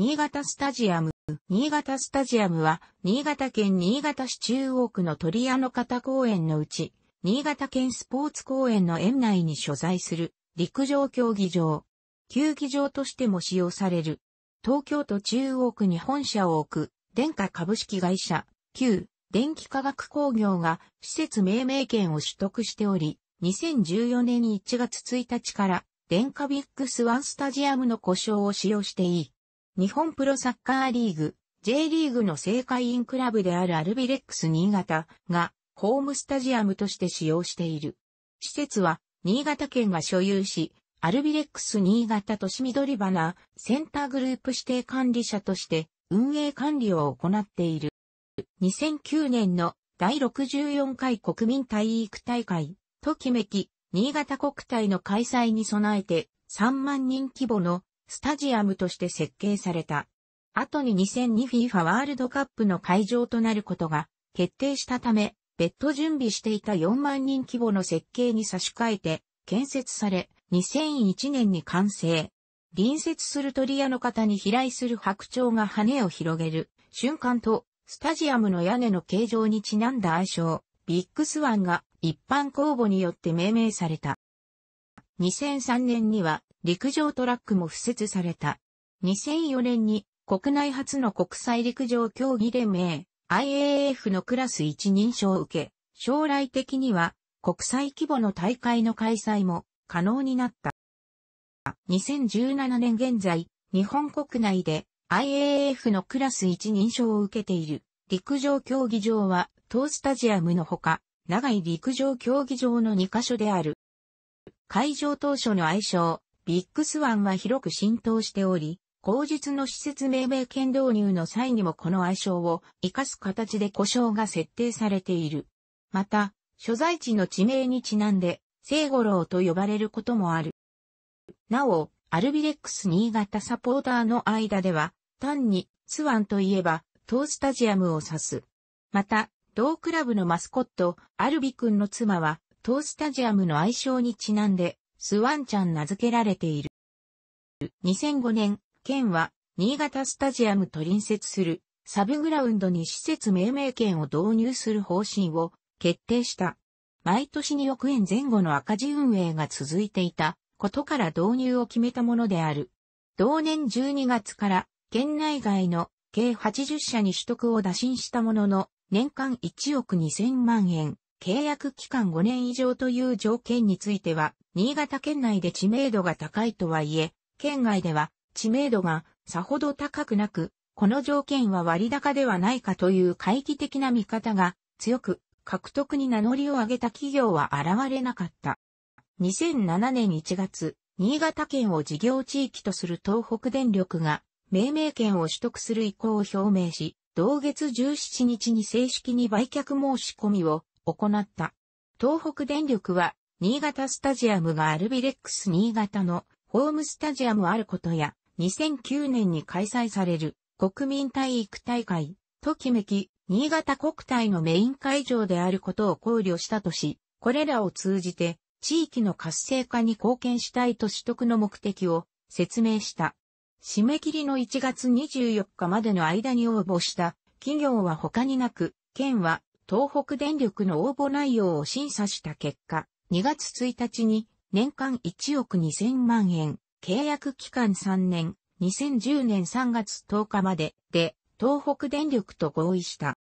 新潟スタジアム。新潟スタジアムは、新潟県新潟市中央区の鳥屋の方公園のうち、新潟県スポーツ公園の園内に所在する陸上競技場。球技場としても使用される。東京都中央区に本社を置く、電化株式会社、旧、電気化学工業が施設命名権を取得しており、2014年1月1日から、電化ビッグスワンスタジアムの故障を使用していい。日本プロサッカーリーグ、J リーグの正会員クラブであるアルビレックス新潟がホームスタジアムとして使用している。施設は新潟県が所有し、アルビレックス新潟都市緑花センターグループ指定管理者として運営管理を行っている。2009年の第64回国民体育大会と決めき、新潟国体の開催に備えて3万人規模のスタジアムとして設計された。後に 2002FIFA ワールドカップの会場となることが決定したため、別途準備していた4万人規模の設計に差し替えて建設され、2001年に完成。隣接する鳥屋の方に飛来する白鳥が羽を広げる瞬間と、スタジアムの屋根の形状にちなんだ愛称、ビッグスワンが一般公募によって命名された。2003年には陸上トラックも付設された。2004年に国内初の国際陸上競技連盟 IAAF のクラス1認証を受け、将来的には国際規模の大会の開催も可能になった。2017年現在、日本国内で IAAF のクラス1認証を受けている陸上競技場は東スタジアムのほか、長い陸上競技場の2カ所である。会場当初の愛称、ビッグスワンは広く浸透しており、口述の施設命名権導入の際にもこの愛称を活かす形で呼称が設定されている。また、所在地の地名にちなんで、聖五郎と呼ばれることもある。なお、アルビレックス新潟サポーターの間では、単に、スワンといえば、当スタジアムを指す。また、同クラブのマスコット、アルビ君の妻は、当スタジアムの愛称にちなんで、スワンちゃん名付けられている。2005年、県は、新潟スタジアムと隣接する、サブグラウンドに施設命名権を導入する方針を決定した。毎年2億円前後の赤字運営が続いていたことから導入を決めたものである。同年12月から県内外の計80社に取得を打診したものの年間1億2000万円契約期間5年以上という条件については、新潟県内で知名度が高いとはいえ、県外では知名度がさほど高くなく、この条件は割高ではないかという回帰的な見方が強く、獲得に名乗りを上げた企業は現れなかった。2007年1月、新潟県を事業地域とする東北電力が命名権を取得する意向を表明し、同月17日に正式に売却申し込みを行った。東北電力は、新潟スタジアムがアルビレックス新潟のホームスタジアムあることや、2009年に開催される国民体育大会、ときめき、新潟国体のメイン会場であることを考慮したとし、これらを通じて、地域の活性化に貢献したいと取得の目的を説明した。締め切りの1月24日までの間に応募した企業は他になく、県は東北電力の応募内容を審査した結果、2月1日に年間1億2000万円、契約期間3年、2010年3月10日までで、東北電力と合意した。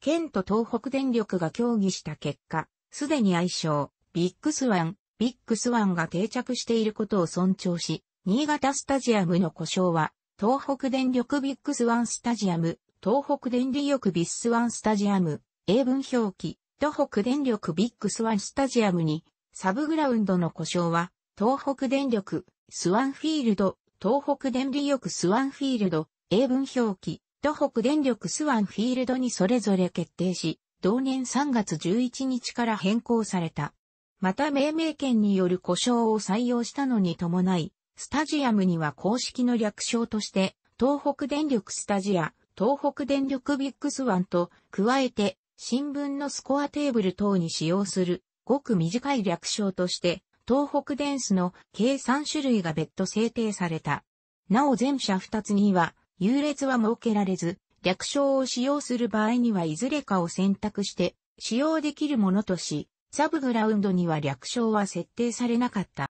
県と東北電力が協議した結果、すでに愛称、ビッグスワン、ビッグスワンが定着していることを尊重し、新潟スタジアムの故障は、東北電力ビッグスワンスタジアム、東北電力ビッグスワンスタジアム、英文表記、東北電力ビッグスワンスタジアムに、サブグラウンドの故障は、東北電力、スワンフィールド、東北電力スワンフィールド、英文表記、東北電力スワンフィールドにそれぞれ決定し、同年3月11日から変更された。また命名権による故障を採用したのに伴い、スタジアムには公式の略称として、東北電力スタジア、東北電力ビッグスワンと、加えて、新聞のスコアテーブル等に使用する、ごく短い略称として、東北電子の計3種類が別途制定された。なお全社2つには、優劣は設けられず、略称を使用する場合にはいずれかを選択して、使用できるものとし、サブグラウンドには略称は設定されなかった。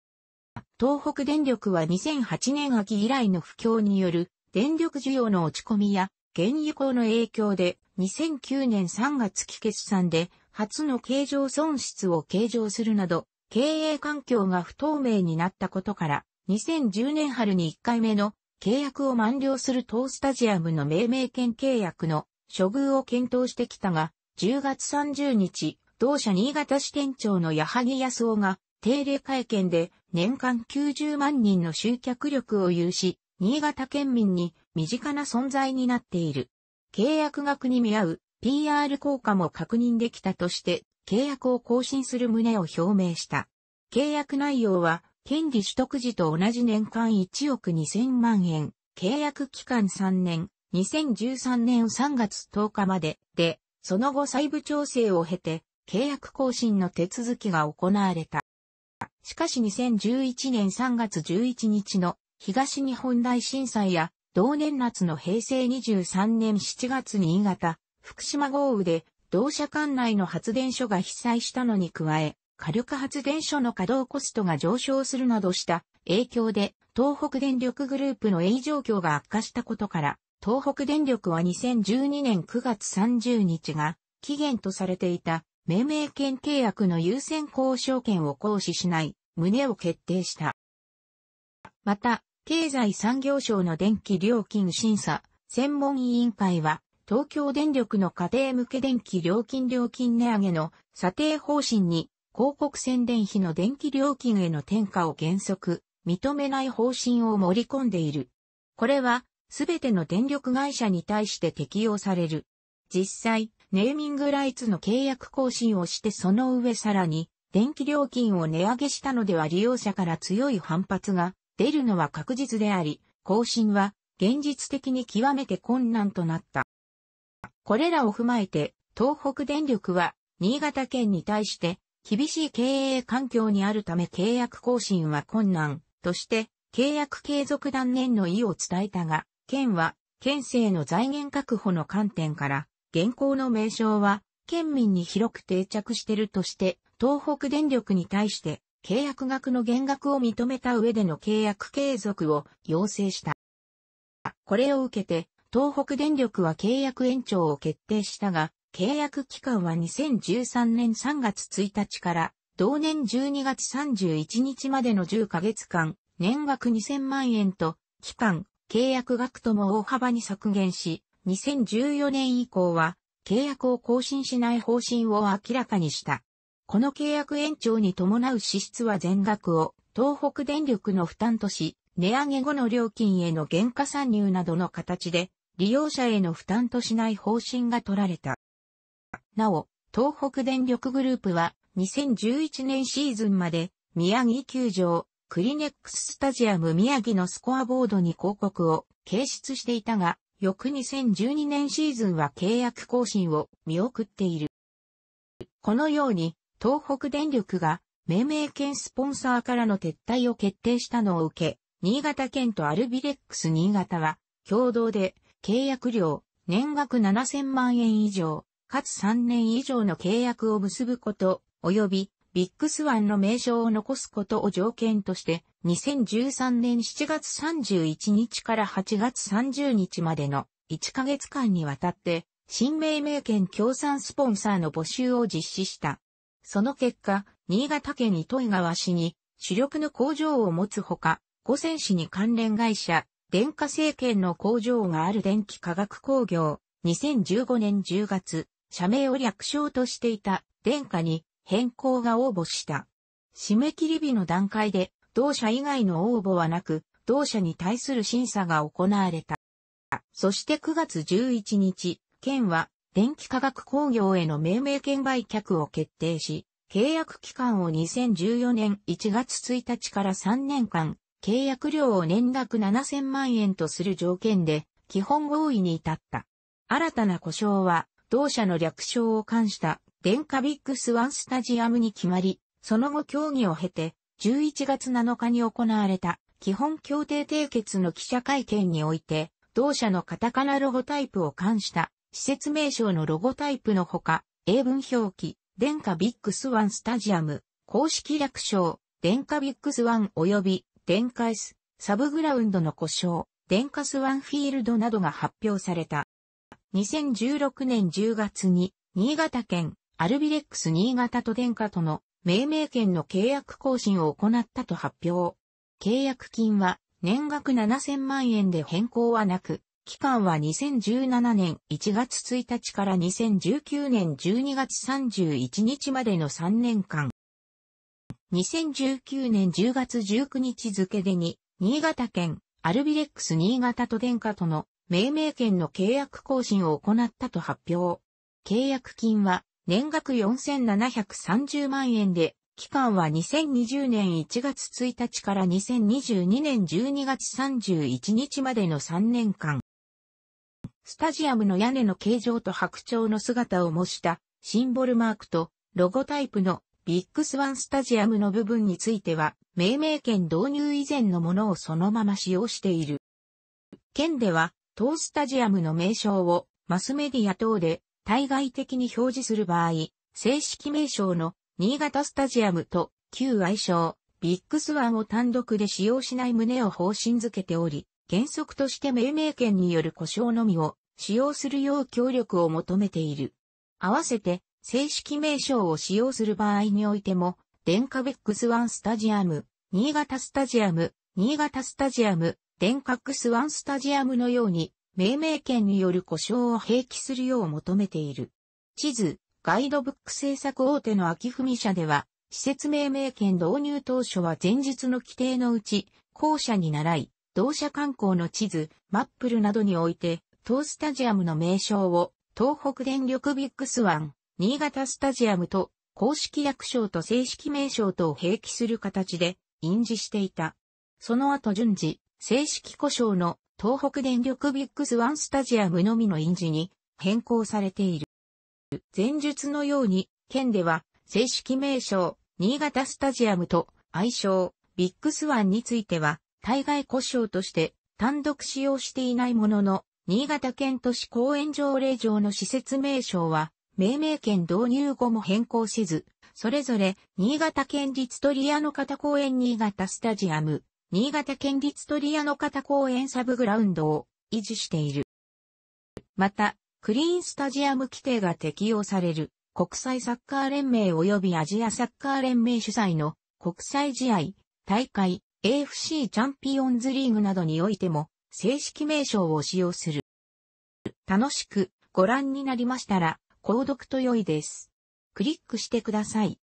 東北電力は2008年秋以来の不況による電力需要の落ち込みや原油高の影響で2009年3月期決算で初の経常損失を計上するなど、経営環境が不透明になったことから、2010年春に1回目の契約を満了する当スタジアムの命名権契約の処遇を検討してきたが、10月30日、同社新潟支店長の矢作康夫が定例会見で年間90万人の集客力を有し、新潟県民に身近な存在になっている。契約額に見合う PR 効果も確認できたとして、契約を更新する旨を表明した。契約内容は、権利取得時と同じ年間1億2000万円、契約期間3年、2013年3月10日までで、その後細部調整を経て、契約更新の手続きが行われた。しかし2011年3月11日の東日本大震災や同年夏の平成23年7月新潟、福島豪雨で、同社管内の発電所が被災したのに加え、火力発電所の稼働コストが上昇するなどした影響で、東北電力グループの営業状況が悪化したことから、東北電力は2012年9月30日が期限とされていた命名権契約の優先交渉権を行使しない旨を決定した。また、経済産業省の電気料金審査専門委員会は、東京電力の家庭向け電気料金料金値上げの査定方針に、広告宣伝費の電気料金への転嫁を原則、認めない方針を盛り込んでいる。これは、すべての電力会社に対して適用される。実際、ネーミングライツの契約更新をしてその上さらに、電気料金を値上げしたのでは利用者から強い反発が出るのは確実であり、更新は現実的に極めて困難となった。これらを踏まえて、東北電力は、新潟県に対して、厳しい経営環境にあるため契約更新は困難として、契約継続断念の意を伝えたが、県は、県政の財源確保の観点から、現行の名称は、県民に広く定着しているとして、東北電力に対して、契約額の減額を認めた上での契約継続を要請した。これを受けて、東北電力は契約延長を決定したが、契約期間は2013年3月1日から同年12月31日までの10ヶ月間、年額2000万円と、期間、契約額とも大幅に削減し、2014年以降は、契約を更新しない方針を明らかにした。この契約延長に伴う支出は全額を東北電力の負担とし、値上げ後の料金への減価参入などの形で利用者への負担としない方針が取られた。なお、東北電力グループは2011年シーズンまで宮城球場クリネックススタジアム宮城のスコアボードに広告を掲出していたが、翌2012年シーズンは契約更新を見送っている。このように東北電力が命名権スポンサーからの撤退を決定したのを受け、新潟県とアルビレックス新潟は共同で契約料年額7000万円以上、かつ3年以上の契約を結ぶこと、及びビッグスワンの名称を残すことを条件として、2013年7月31日から8月30日までの1ヶ月間にわたって、新命名権協賛スポンサーの募集を実施した。その結果、新潟県糸魚川市に主力の工場を持つほか、五泉市に関連会社、電化政権の工場がある電気化学工業、2015年10月、社名を略称としていた電化に変更が応募した。締め切り日の段階で、同社以外の応募はなく、同社に対する審査が行われた。そして9月11日、県は電気化学工業への命名権売却を決定し、契約期間を2014年1月1日から3年間、契約料を年額7000万円とする条件で、基本合意に至った。新たな故障は、同社の略称を冠した電化ビッグスワンスタジアムに決まり、その後協議を経て、11月7日に行われた基本協定締結の記者会見において、同社のカタカナロゴタイプを冠した施設名称のロゴタイプのほか、英文表記、電化ビッグスワンスタジアム、公式略称、電化ビッグスワン及び、電化 S、サブグラウンドの故障、電化スワンフィールドなどが発表された。2016年10月に、新潟県、アルビレックス新潟と電化との命名権の契約更新を行ったと発表。契約金は年額7000万円で変更はなく、期間は2017年1月1日から2019年12月31日までの3年間。2019年10月19日付でに、新潟県、アルビレックス新潟都電化との命名権の契約更新を行ったと発表。契約金は年額4730万円で、期間は2020年1月1日から2022年12月31日までの3年間。スタジアムの屋根の形状と白鳥の姿を模したシンボルマークとロゴタイプのビッグスワンスタジアムの部分については命名権導入以前のものをそのまま使用している。県では当スタジアムの名称をマスメディア等で対外的に表示する場合、正式名称の新潟スタジアムと旧愛称ビッグスワンを単独で使用しない旨を方針づけており、原則として命名権による故障のみを使用するよう協力を求めている。合わせて、正式名称を使用する場合においても、電化ベックスワンスタジアム、新潟スタジアム、新潟スタジアム、電化クスワンスタジアムのように、命名権による故障を併記するよう求めている。地図、ガイドブック制作大手の秋文社では、施設命名権導入当初は前述の規定のうち、後者に習い、同社観光の地図、マップルなどにおいて、当スタジアムの名称を、東北電力ビッグスワン、新潟スタジアムと、公式役称と正式名称とを併記する形で、印字していた。その後順次、正式故障の東北電力ビッグスワンスタジアムのみの印字に変更されている。前述のように、県では正式名称、新潟スタジアムと愛称、ビッグスワンについては、対外故障として単独使用していないものの、新潟県都市公園条例上の施設名称は、命名権導入後も変更せず、それぞれ、新潟県立鳥屋の方公園新潟スタジアム、新潟県立鳥屋の方公園サブグラウンドを維持している。また、クリーンスタジアム規定が適用される、国際サッカー連盟及びアジアサッカー連盟主催の国際試合、大会、AFC チャンピオンズリーグなどにおいても正式名称を使用する。楽しくご覧になりましたら、購読と良いです。クリックしてください。